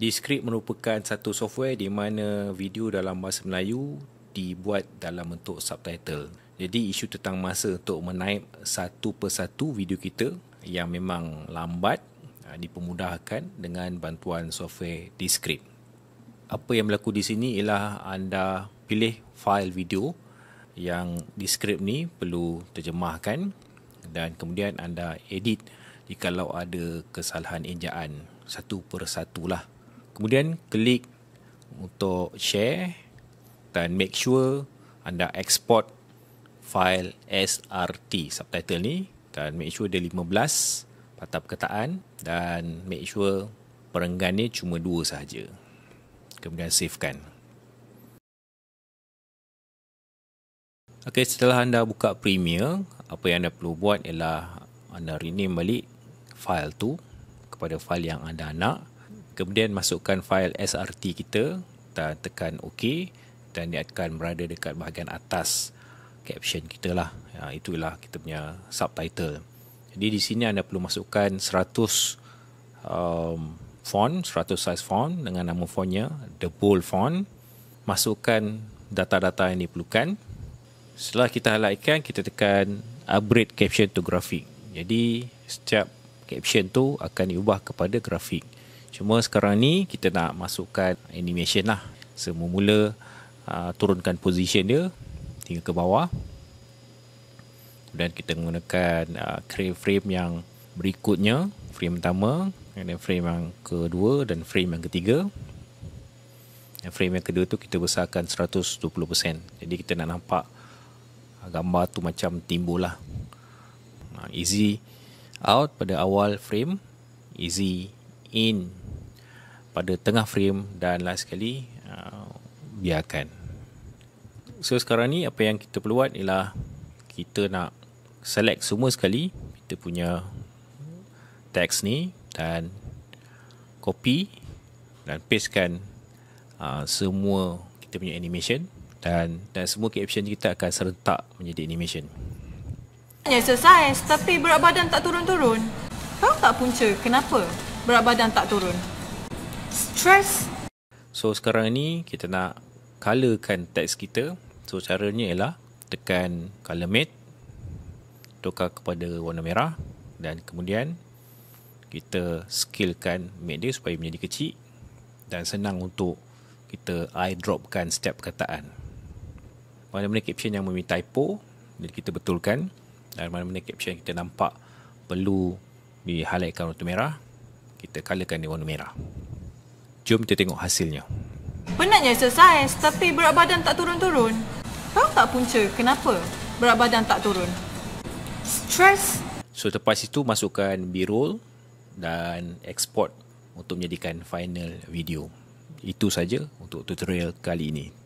Descript merupakan satu software di mana video dalam bahasa Melayu dibuat dalam bentuk subtitle. Jadi isu tentang masa untuk menaip satu persatu video kita yang memang lambat ah, dipermudahkan dengan bantuan software Descript. Apa yang berlaku di sini ialah anda pilih fail video yang Descript ni perlu terjemahkan dan kemudian anda edit jika ada kesalahan ejaan satu persatulah. lah. Kemudian klik untuk share dan make sure anda export file SRT subtitle ni dan make sure dia 15 patah perkataan dan make sure perenggan ni cuma 2 sahaja. Kemudian savekan. Okey, setelah anda buka Premiere, apa yang anda perlu buat ialah anda rename balik file tu kepada file yang anda nak kemudian masukkan fail SRT kita dan tekan OK dan dia akan berada dekat bahagian atas caption kita lah ya, itulah kita punya subtitle jadi di sini anda perlu masukkan 100 um, font 100 size font dengan nama fontnya the bold font masukkan data-data yang diperlukan setelah kita highlightkan kita tekan upgrade caption to graphic jadi setiap caption tu akan diubah kepada grafik Cuma sekarang ni kita nak masukkan animation lah. Semua so, mula uh, turunkan position dia hingga ke bawah. Kemudian kita menggunakan uh, frame yang berikutnya. Frame pertama, dan frame yang kedua dan frame yang ketiga. Dan frame yang kedua tu kita besarkan 120%. Jadi kita nak nampak uh, gambar tu macam timbul lah. Uh, easy out pada awal frame. Easy in pada tengah frame dan last sekali uh, biarkan. So sekarang ni apa yang kita perlu buat ialah kita nak select semua sekali kita punya teks ni dan copy dan pastekan uh, semua kita punya animation dan dan semua caption kita akan serentak menjadi animation. Ya selesai tapi berat badan tak turun-turun. Kau tak punca kenapa? berat badan tak turun. Stress. So sekarang ni kita nak colorkan teks kita. So caranya ialah tekan color mate tukar kepada warna merah dan kemudian kita skillkan mate dia supaya menjadi kecil dan senang untuk kita eyedropkan setiap kataan. Mana-mana caption yang memiliki typo jadi kita betulkan dan mana-mana caption yang kita nampak perlu dihalaikan highlightkan warna merah kita colorkan dia warna merah. Jom kita tengok hasilnya. Penatnya exercise tapi berat badan tak turun-turun. Tahu tak punca kenapa berat badan tak turun? Stress. So lepas itu masukkan B-roll dan export untuk menjadikan final video. Itu saja untuk tutorial kali ini.